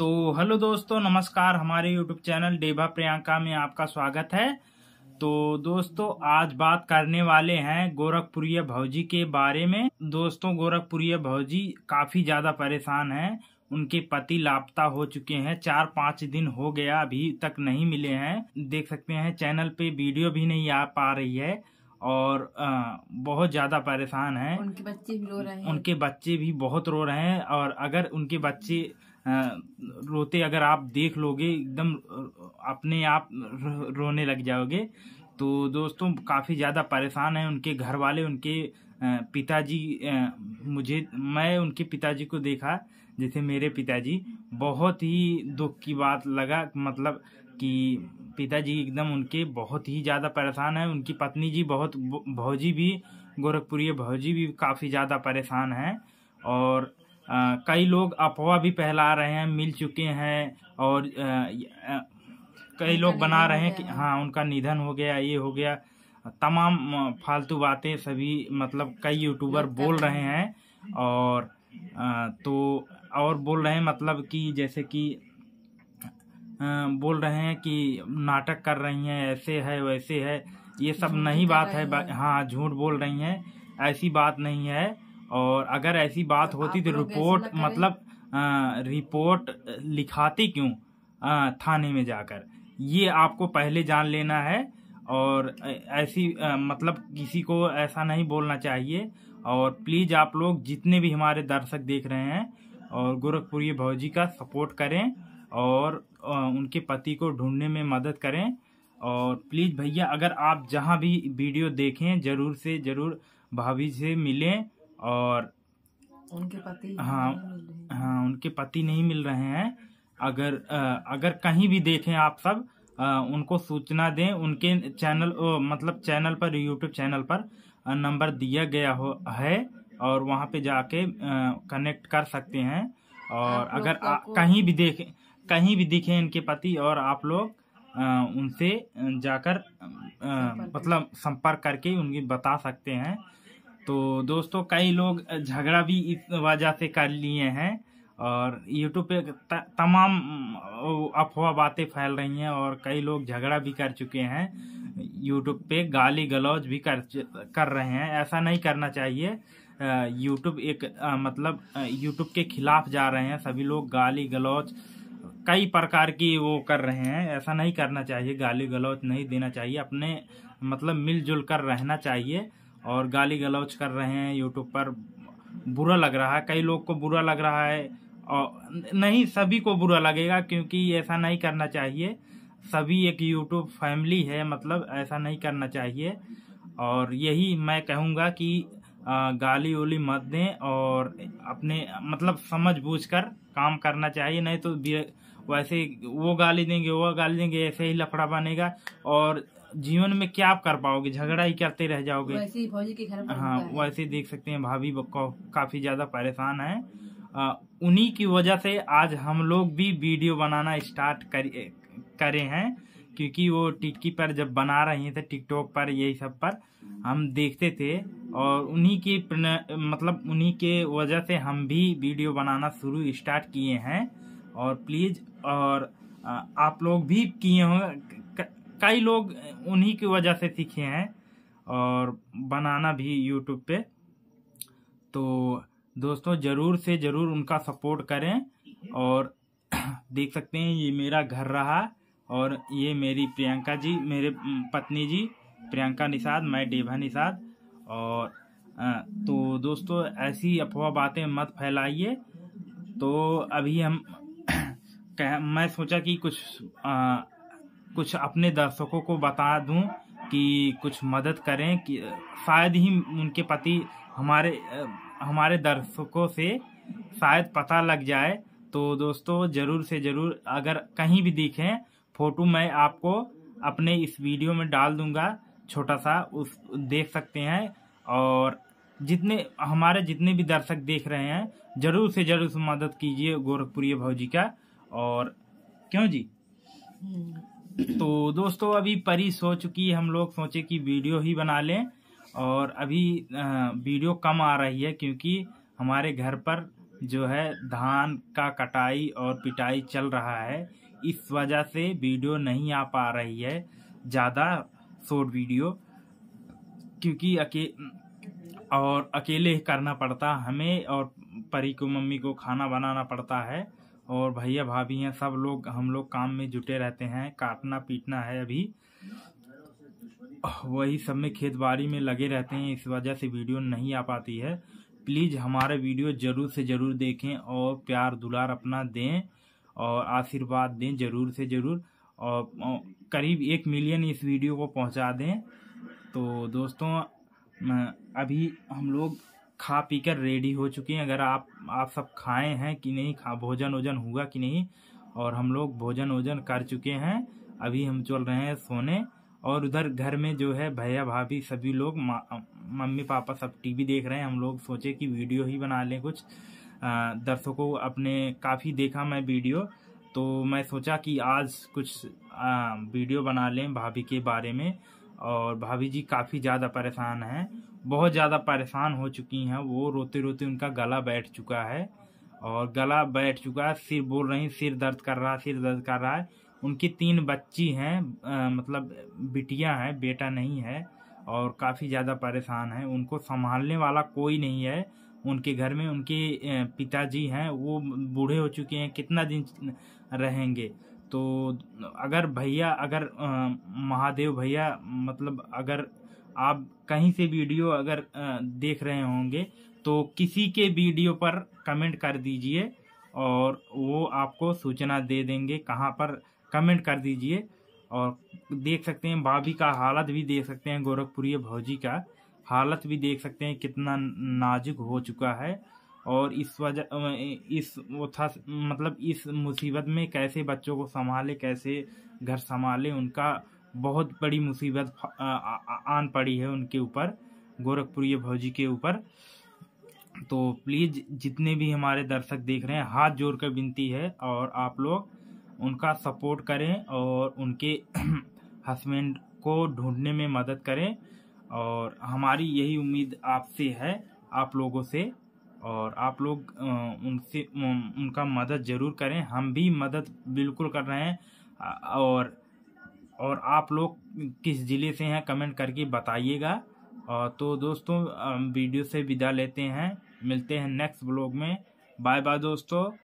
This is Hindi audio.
तो हेलो दोस्तों नमस्कार हमारे यूट्यूब चैनल डेभा प्रियंका में आपका स्वागत है तो दोस्तों आज बात करने वाले हैं गोरखपुरीय भौजी के बारे में दोस्तों गोरखपुरीय भौजी काफ़ी ज़्यादा परेशान हैं उनके पति लापता हो चुके हैं चार पाँच दिन हो गया अभी तक नहीं मिले हैं देख सकते हैं चैनल पे वीडियो भी नहीं आ पा रही है और आ, बहुत ज़्यादा परेशान है उनके बच्चे भी रो रहे हैं उनके बच्चे भी बहुत रो रहे हैं और अगर उनके बच्चे रोते अगर आप देख लोगे एकदम अपने आप रोने लग जाओगे तो दोस्तों काफ़ी ज़्यादा परेशान हैं उनके घर वाले उनके पिताजी मुझे मैं उनके पिताजी को देखा जैसे मेरे पिताजी बहुत ही दुख की बात लगा मतलब कि पिताजी एकदम उनके बहुत ही ज़्यादा परेशान हैं उनकी पत्नी जी बहुत भौजी भी गोरखपुरी भौजी भी काफ़ी ज़्यादा परेशान हैं और कई लोग अफवाह भी फैला रहे हैं मिल चुके हैं और कई लोग बना रहे हैं कि हाँ उनका निधन हो गया ये हो गया तमाम फालतू बातें सभी मतलब कई यूट्यूबर बोल रहे हैं और आ, तो और बोल रहे हैं मतलब कि जैसे कि बोल रहे हैं कि नाटक कर रही हैं ऐसे है वैसे है ये सब नहीं बात है हाँ झूठ बोल रही हैं ऐसी बात नहीं है और अगर ऐसी बात तो होती तो रिपोर्ट मतलब रिपोर्ट लिखाते क्यों थाने में जाकर ये आपको पहले जान लेना है और ऐसी मतलब किसी को ऐसा नहीं बोलना चाहिए और प्लीज़ आप लोग जितने भी हमारे दर्शक देख रहे हैं और गोरखपुरी भौजी का सपोर्ट करें और उनके पति को ढूंढने में मदद करें और प्लीज़ भैया अगर आप जहाँ भी वीडियो देखें ज़रूर से ज़रूर भाभी से मिलें और उनके पति हाँ हाँ उनके पति नहीं मिल रहे हैं अगर आ, अगर कहीं भी देखें आप सब आ, उनको सूचना दें उनके चैनल ओ, मतलब चैनल पर यूट्यूब चैनल पर नंबर दिया गया हो है और वहाँ पे जाके कनेक्ट कर सकते हैं और अगर आ, कहीं भी देखें कहीं भी दिखे इनके पति और आप लोग आ, उनसे जाकर मतलब संपर्क करके उनकी बता सकते हैं तो दोस्तों कई लोग झगड़ा भी इस वजह से कर लिए हैं और यूट्यूब पे तमाम अफवाह बातें फैल रही हैं और कई लोग झगड़ा भी कर चुके हैं यूट्यूब पे गाली गलौज भी कर कर रहे हैं ऐसा नहीं करना चाहिए यूट्यूब एक आ, मतलब यूट्यूब के खिलाफ जा रहे हैं सभी लोग गाली गलौज कई प्रकार की वो कर रहे हैं ऐसा नहीं करना चाहिए गाली गलौज नहीं देना चाहिए अपने मतलब मिलजुल कर रहना चाहिए और गाली गलौज कर रहे हैं यूट्यूब पर बुरा लग रहा है कई लोग को बुरा लग रहा है और नहीं सभी को बुरा लगेगा क्योंकि ऐसा नहीं करना चाहिए सभी एक यूट्यूब फैमिली है मतलब ऐसा नहीं करना चाहिए और यही मैं कहूँगा कि गाली उली मत दें और अपने मतलब समझ बूझ कर काम करना चाहिए नहीं तो वैसे वो गाली देंगे वो गाली देंगे ऐसे ही लफड़ा बनेगा और जीवन में क्या आप कर पाओगे झगड़ा ही करते रह जाओगे वैसे ही फौजी के घर हाँ वैसे देख सकते हैं भाभी काफी ज्यादा परेशान है उन्हीं की वजह से आज हम लोग भी वीडियो बनाना स्टार्ट कर, करे हैं क्योंकि वो टिक्की पर जब बना रही थे तो टिकटॉक पर यही सब पर हम देखते थे और उन्हीं की मतलब उन्हीं के वजह से हम भी वीडियो बनाना शुरू स्टार्ट किए हैं और प्लीज़ और आप लोग भी किए होंगे कई लोग उन्हीं की वजह से सीखे हैं और बनाना भी यूट्यूब पे तो दोस्तों ज़रूर से ज़रूर उनका सपोर्ट करें और देख सकते हैं ये मेरा घर रहा और ये मेरी प्रियंका जी मेरे पत्नी जी प्रियंका निषाद मैं डेभा निषाद और तो दोस्तों ऐसी अफवाह बातें मत फैलाइए तो अभी हम कह मैं सोचा कि कुछ कुछ अपने दर्शकों को बता दूं कि कुछ मदद करें कि शायद ही उनके पति हमारे हमारे दर्शकों से शायद पता लग जाए तो दोस्तों ज़रूर से ज़रूर अगर कहीं भी दिखें फ़ोटो मैं आपको अपने इस वीडियो में डाल दूंगा छोटा सा उस देख सकते हैं और जितने हमारे जितने भी दर्शक देख रहे हैं ज़रूर से ज़रूर मदद कीजिए गोरखपुरी भाव जी का और क्यों जी हम्म। तो दोस्तों अभी परी सो चुकी है हम लोग सोचे कि वीडियो ही बना लें और अभी वीडियो कम आ रही है क्योंकि हमारे घर पर जो है धान का कटाई और पिटाई चल रहा है इस वजह से वीडियो नहीं आ पा रही है ज़्यादा शॉर्ट वीडियो क्योंकि अके और अकेले करना पड़ता हमें और परी को मम्मी को खाना बनाना पड़ता है और भैया भाभी हैं सब लोग हम लोग काम में जुटे रहते हैं काटना पीटना है अभी वही सब में बाड़ी में लगे रहते हैं इस वजह से वीडियो नहीं आ पाती है प्लीज़ हमारे वीडियो ज़रूर से ज़रूर देखें और प्यार दुलार अपना दें और आशीर्वाद दें ज़रूर से ज़रूर और करीब एक मिलियन इस वीडियो को पहुंचा दें तो दोस्तों अभी हम लोग खा पी कर रेडी हो चुकी हैं अगर आप आप सब खाए हैं कि नहीं खा भोजन वोजन हुआ कि नहीं और हम लोग भोजन वोजन कर चुके हैं अभी हम चल रहे हैं सोने और उधर घर में जो है भैया भाभी सभी लोग मम्मी पापा सब टीवी देख रहे हैं हम लोग सोचे कि वीडियो ही बना लें कुछ दर्शकों अपने काफ़ी देखा मैं वीडियो तो मैं सोचा कि आज कुछ आ, वीडियो बना लें भाभी के बारे में और भाभी जी काफ़ी ज़्यादा परेशान हैं बहुत ज़्यादा परेशान हो चुकी हैं वो रोते रोते उनका गला बैठ चुका है और गला बैठ चुका है सिर बोल रही सिर दर्द कर रहा है सिर दर्द कर रहा है उनकी तीन बच्ची हैं मतलब बिटिया हैं बेटा नहीं है और काफ़ी ज़्यादा परेशान हैं उनको संभालने वाला कोई नहीं है उनके घर में उनके पिताजी हैं वो बूढ़े हो चुके हैं कितना दिन रहेंगे तो अगर भैया अगर महादेव भैया मतलब अगर आप कहीं से वीडियो अगर देख रहे होंगे तो किसी के वीडियो पर कमेंट कर दीजिए और वो आपको सूचना दे देंगे कहाँ पर कमेंट कर दीजिए और देख सकते हैं भाभी का हालत भी देख सकते हैं गोरखपुरी भौजी का हालत भी देख सकते हैं कितना नाजुक हो चुका है और इस वजह इस मतलब इस मुसीबत में कैसे बच्चों को संभाले कैसे घर संभाले उनका बहुत बड़ी मुसीबत आन पड़ी है उनके ऊपर गोरखपुरी भौजी के ऊपर तो प्लीज़ जितने भी हमारे दर्शक देख रहे हैं हाथ जोड़ कर विनती है और आप लोग उनका सपोर्ट करें और उनके हस्बैंड को ढूंढने में मदद करें और हमारी यही उम्मीद आपसे है आप लोगों से और आप लोग उनसे उनका मदद ज़रूर करें हम भी मदद बिल्कुल कर रहे हैं और और आप लोग किस ज़िले से हैं कमेंट करके बताइएगा और तो दोस्तों वीडियो से विदा लेते हैं मिलते हैं नेक्स्ट ब्लॉग में बाय बाय दोस्तों